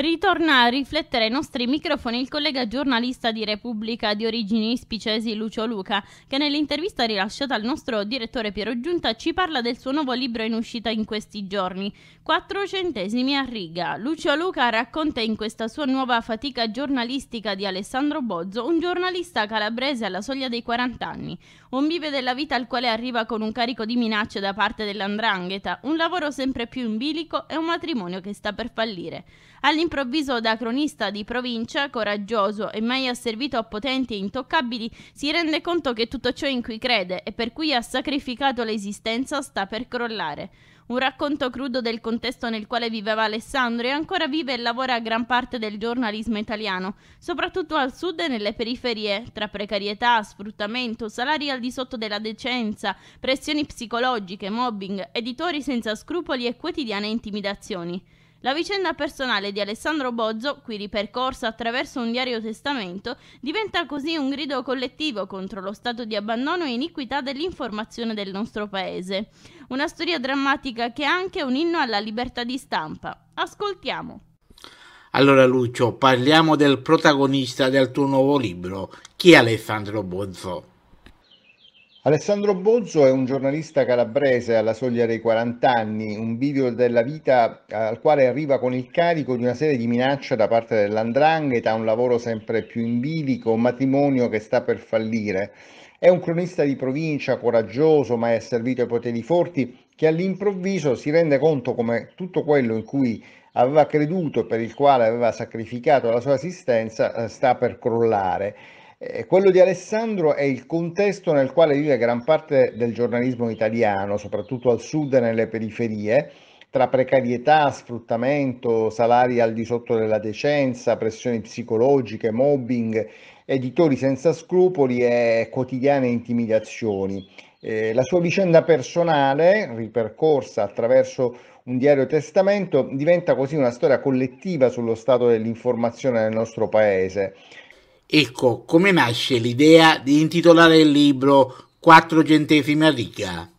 Ritorna a riflettere ai nostri microfoni il collega giornalista di Repubblica di origini ispicesi Lucio Luca, che nell'intervista rilasciata al nostro direttore Piero Giunta ci parla del suo nuovo libro in uscita in questi giorni, Quattro centesimi a riga. Lucio Luca racconta in questa sua nuova fatica giornalistica di Alessandro Bozzo, un giornalista calabrese alla soglia dei 40 anni, un vive della vita al quale arriva con un carico di minacce da parte dell'andrangheta, un lavoro sempre più in bilico e un matrimonio che sta per fallire. All'in All'improvviso da cronista di provincia, coraggioso e mai asservito a potenti e intoccabili, si rende conto che tutto ciò in cui crede e per cui ha sacrificato l'esistenza sta per crollare. Un racconto crudo del contesto nel quale viveva Alessandro e ancora vive e lavora gran parte del giornalismo italiano, soprattutto al sud e nelle periferie, tra precarietà, sfruttamento, salari al di sotto della decenza, pressioni psicologiche, mobbing, editori senza scrupoli e quotidiane intimidazioni. La vicenda personale di Alessandro Bozzo, qui ripercorsa attraverso un diario testamento, diventa così un grido collettivo contro lo stato di abbandono e iniquità dell'informazione del nostro paese. Una storia drammatica che è anche un inno alla libertà di stampa. Ascoltiamo. Allora Lucio, parliamo del protagonista del tuo nuovo libro. Chi è Alessandro Bozzo? Alessandro Bozzo è un giornalista calabrese alla soglia dei 40 anni, un bivio della vita eh, al quale arriva con il carico di una serie di minacce da parte dell'andrangheta, un lavoro sempre più in bilico, un matrimonio che sta per fallire. È un cronista di provincia, coraggioso, ma è servito ai poteri forti, che all'improvviso si rende conto come tutto quello in cui aveva creduto e per il quale aveva sacrificato la sua esistenza eh, sta per crollare eh, quello di Alessandro è il contesto nel quale vive gran parte del giornalismo italiano, soprattutto al sud e nelle periferie, tra precarietà, sfruttamento, salari al di sotto della decenza, pressioni psicologiche, mobbing, editori senza scrupoli e quotidiane intimidazioni. Eh, la sua vicenda personale, ripercorsa attraverso un diario testamento, diventa così una storia collettiva sullo stato dell'informazione nel nostro paese Ecco come nasce l'idea di intitolare il libro 4 centesimi a riga.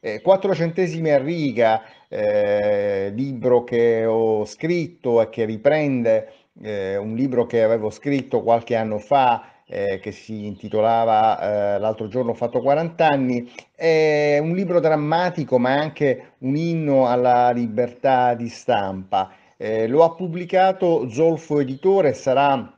Eh, 4 centesimi a riga, eh, libro che ho scritto e che riprende eh, un libro che avevo scritto qualche anno fa eh, che si intitolava eh, L'altro giorno ho fatto 40 anni, è un libro drammatico ma anche un inno alla libertà di stampa. Eh, lo ha pubblicato Zolfo Editore, sarà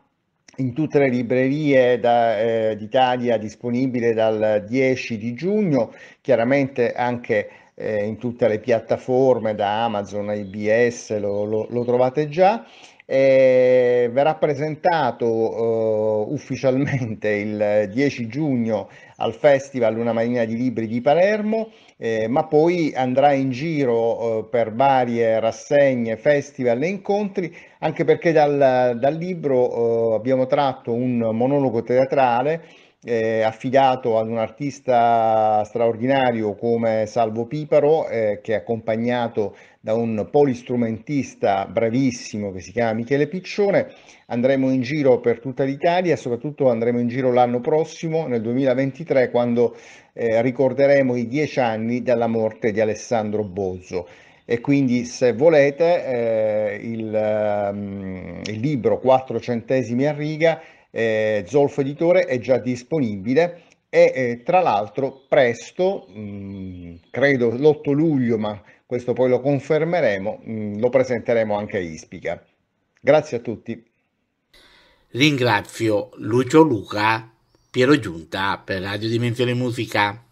in tutte le librerie da, eh, d'Italia disponibile dal 10 di giugno chiaramente anche eh, in tutte le piattaforme da Amazon IBS lo, lo, lo trovate già. Eh, verrà presentato eh, ufficialmente il 10 giugno al Festival Una Marina di Libri di Palermo, eh, ma poi andrà in giro eh, per varie rassegne, festival e incontri, anche perché dal, dal libro eh, abbiamo tratto un monologo teatrale eh, affidato ad un artista straordinario come Salvo Piparo, eh, che è accompagnato da un polistrumentista bravissimo che si chiama Michele Piccione. Andremo in giro per tutta l'Italia, e soprattutto andremo in giro l'anno prossimo, nel 2023, quando eh, ricorderemo i dieci anni dalla morte di Alessandro Bozzo e quindi se volete eh, il, um, il, libro 4 centesimi a riga eh, Zolfo Editore è già disponibile e eh, tra l'altro presto, mh, mm, credo l'8 luglio, ma questo poi lo confermeremo, mh, mm, lo presenteremo anche a Ispica. Grazie a tutti. Ringrazio Lucio Luca, Piero Giunta per Radio Dimensione Musica.